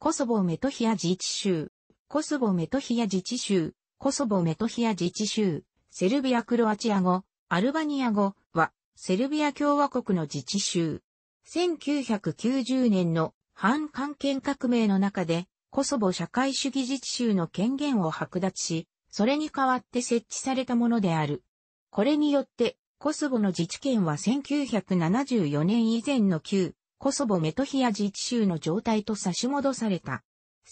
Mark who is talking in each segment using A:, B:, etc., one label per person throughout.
A: コソボメトヒア自治州、コソボメトヒア自治州、コソボメトヒア自治州、セルビア・クロアチア語、アルバニア語は、セルビア共和国の自治州。1990年の反関係革命の中で、コソボ社会主義自治州の権限を剥奪し、それに代わって設置されたものである。これによって、コソボの自治権は1974年以前の旧コソボメトヒア自治州の状態と差し戻された。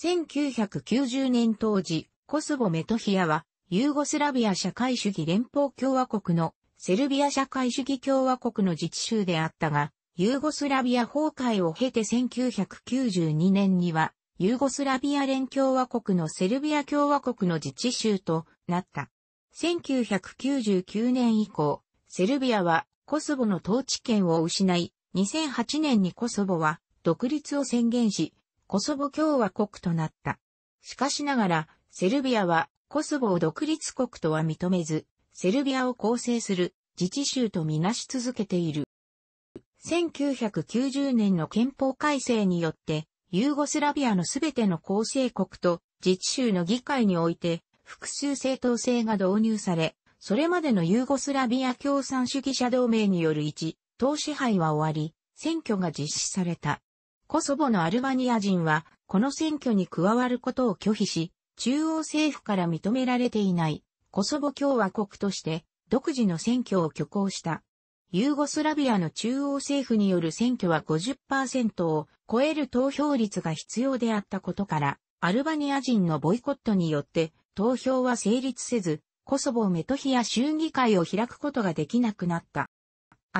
A: 1990年当時、コソボメトヒアは、ユーゴスラビア社会主義連邦共和国のセルビア社会主義共和国の自治州であったが、ユーゴスラビア崩壊を経て1992年には、ユーゴスラビア連共和国のセルビア共和国の自治州となった。1999年以降、セルビアはコソボの統治権を失い、2008年にコソボは独立を宣言し、コソボ共和国となった。しかしながら、セルビアはコソボを独立国とは認めず、セルビアを構成する自治州とみなし続けている。1990年の憲法改正によって、ユーゴスラビアのすべての構成国と自治州の議会において、複数正当性が導入され、それまでのユーゴスラビア共産主義者同盟による一党支配は終わり、選挙が実施された。コソボのアルバニア人は、この選挙に加わることを拒否し、中央政府から認められていない、コソボ共和国として、独自の選挙を挙行した。ユーゴスラビアの中央政府による選挙は50%を超える投票率が必要であったことから、アルバニア人のボイコットによって投票は成立せず、コソボメトヒア州議会を開くことができなくなった。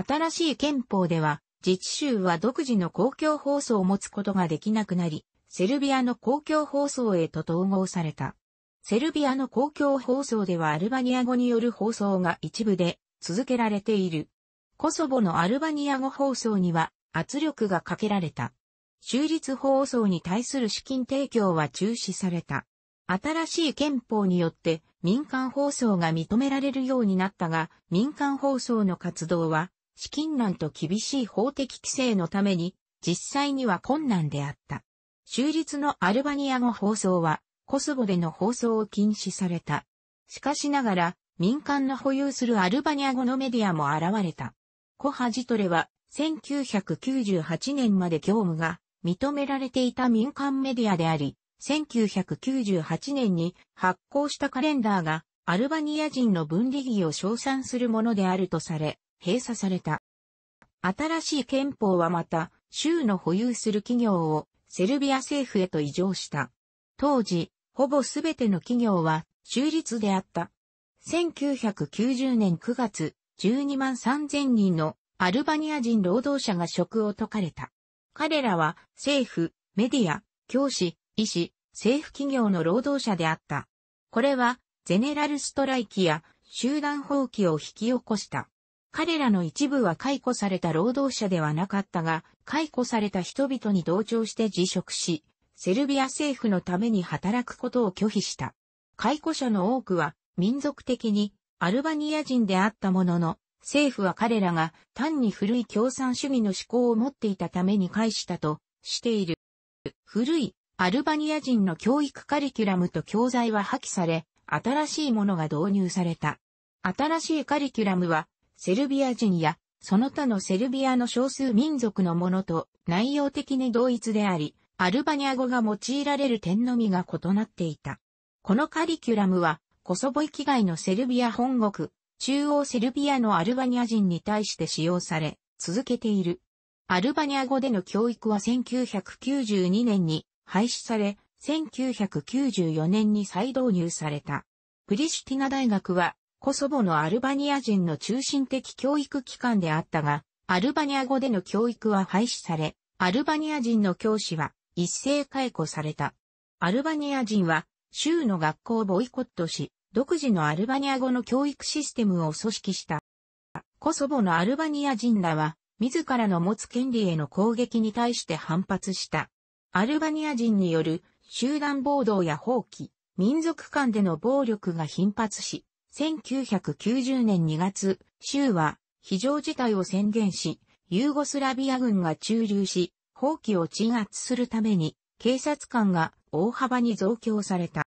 A: 新しい憲法では、自治州は独自の公共放送を持つことができなくなり、セルビアの公共放送へと統合された。セルビアの公共放送ではアルバニア語による放送が一部で続けられている。コソボのアルバニア語放送には圧力がかけられた。州立放送に対する資金提供は中止された。新しい憲法によって民間放送が認められるようになったが、民間放送の活動は資金難と厳しい法的規制のために、実際には困難であった。州立のアルバニア語放送は、コスボでの放送を禁止された。しかしながら、民間の保有するアルバニア語のメディアも現れた。コハジトレは、1998年まで業務が認められていた民間メディアであり、1998年に発行したカレンダーがアルバニア人の分離儀を称賛するものであるとされ、閉鎖された。新しい憲法はまた、州の保有する企業をセルビア政府へと移譲した。当時、ほぼすべての企業は州立であった。1990年9月、12万3000人のアルバニア人労働者が職を解かれた。彼らは政府、メディア、教師、医師、政府企業の労働者であった。これは、ゼネラルストライキや集団放棄を引き起こした。彼らの一部は解雇された労働者ではなかったが、解雇された人々に同調して辞職し、セルビア政府のために働くことを拒否した。解雇者の多くは民族的にアルバニア人であったものの、政府は彼らが単に古い共産主義の思考を持っていたために返したとしている。古いアルバニア人の教育カリキュラムと教材は破棄され、新しいものが導入された。新しいカリキュラムはセルビア人や、その他のセルビアの少数民族のものと内容的に同一であり、アルバニア語が用いられる点のみが異なっていた。このカリキュラムは、コソボ域外のセルビア本国、中央セルビアのアルバニア人に対して使用され、続けている。アルバニア語での教育は1992年に廃止され、1994年に再導入された。プリシュティナ大学はコソボのアルバニア人の中心的教育機関であったが、アルバニア語での教育は廃止され、アルバニア人の教師は一斉解雇された。アルバニア人は州の学校をボイコットし、独自のアルバニア語の教育システムを組織した。コソボのアルバニア人らは、自らの持つ権利への攻撃に対して反発した。アルバニア人による集団暴動や放棄、民族間での暴力が頻発し、1990年2月、州は非常事態を宣言し、ユーゴスラビア軍が駐留し、放棄を鎮圧するために、警察官が大幅に増強された。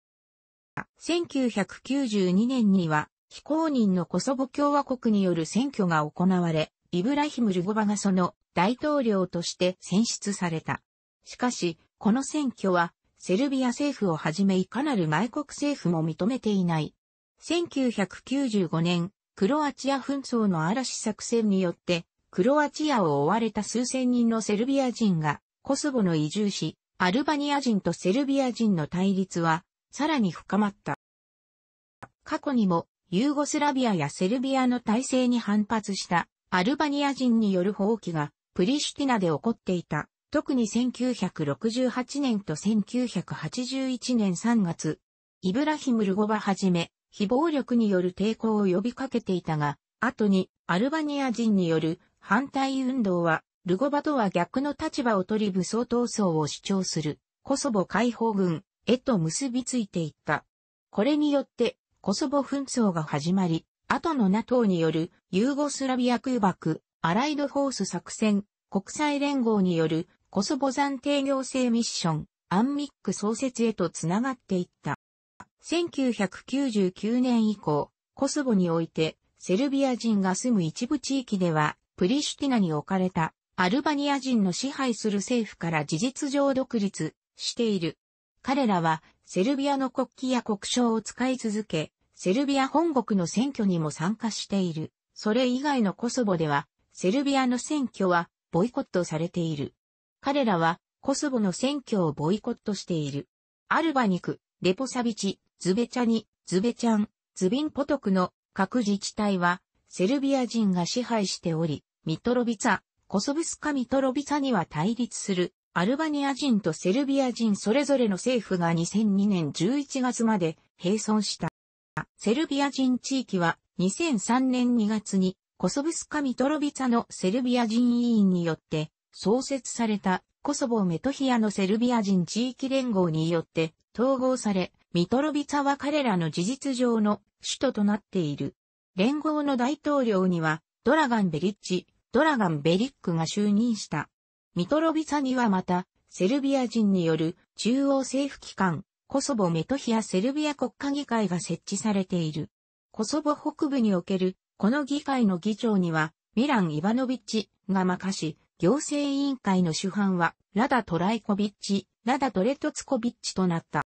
A: 1992年には、非公認のコソボ共和国による選挙が行われ、イブラヒム・ルゴバがその大統領として選出された。しかし、この選挙は、セルビア政府をはじめいかなる外国政府も認めていない1995年、クロアチア紛争の嵐作戦によって、クロアチアを追われた数千人のセルビア人が、コソボの移住し、アルバニア人とセルビア人の対立は、さらに深まった。過去にも、ユーゴスラビアやセルビアの体制に反発した、アルバニア人による放棄が、プリシュティナで起こっていた。特に1968年と1981年3月、イブラヒム・ルゴバはじめ、非暴力による抵抗を呼びかけていたが、後にアルバニア人による反対運動は、ルゴバとは逆の立場を取り武装闘争を主張するコソボ解放軍へと結びついていった。これによってコソボ紛争が始まり、後の NATO によるユーゴスラビア空爆、アライドフォース作戦、国際連合によるコソボ暫定行政ミッション、アンミック創設へとつながっていった。1999年以降、コスボにおいて、セルビア人が住む一部地域では、プリシュティナに置かれた、アルバニア人の支配する政府から事実上独立している。彼らは、セルビアの国旗や国章を使い続け、セルビア本国の選挙にも参加している。それ以外のコソボでは、セルビアの選挙はボイコットされている。彼らはコソボの選挙をボイコットしている。アルバニク、レポサビチ、ズベチャニ、ズベチャン、ズビンポトクの各自治体は、セルビア人が支配しており、ミトロビツァ、コソブスカミトロビツァには対立する、アルバニア人とセルビア人それぞれの政府が2002年11月まで並存した。セルビア人地域は2003年2月にコソブスカミトロビツァのセルビア人委員によって創設されたコソボメトヒアのセルビア人地域連合によって統合され、ミトロビツァは彼らの事実上の首都となっている。連合の大統領には、ドラガン・ベリッチ、ドラガン・ベリックが就任した。ミトロビツァにはまた、セルビア人による中央政府機関、コソボメトヒアセルビア国家議会が設置されている。コソボ北部における、この議会の議長には、ミラン・イバノビッチが任し、行政委員会の主犯は、ラダ・トライコビッチ、ラダ・トレトツコビッチとなった。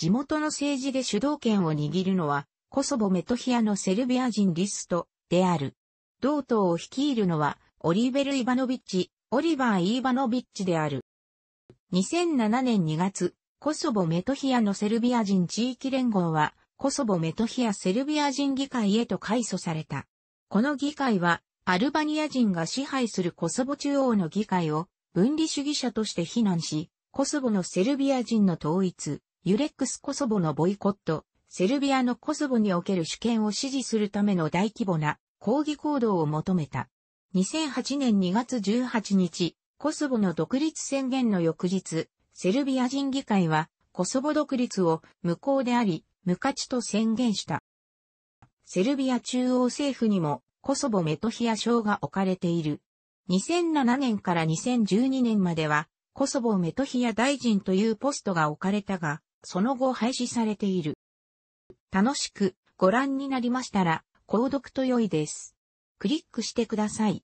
A: 地元の政治で主導権を握るのは、コソボメトヒアのセルビア人リストである。同党を率いるのは、オリベル・イバノビッチ、オリバー・イーバノビッチである。2007年2月、コソボ・メトヒアのセルビア人地域連合は、コソボ・メトヒアセルビア人議会へと改組された。この議会は、アルバニア人が支配するコソボ中央の議会を分離主義者として非難し、コソボのセルビア人の統一、ユレックスコソボのボイコット、セルビアのコソボにおける主権を支持するための大規模な抗議行動を求めた。2008年2月18日、コソボの独立宣言の翌日、セルビア人議会はコソボ独立を無効であり、無価値と宣言した。セルビア中央政府にもコソボメトヒア省が置かれている。2007年から2012年まではコソボメトヒア大臣というポストが置かれたが、その後廃止されている。楽しくご覧になりましたら、購読と良いです。クリックしてください。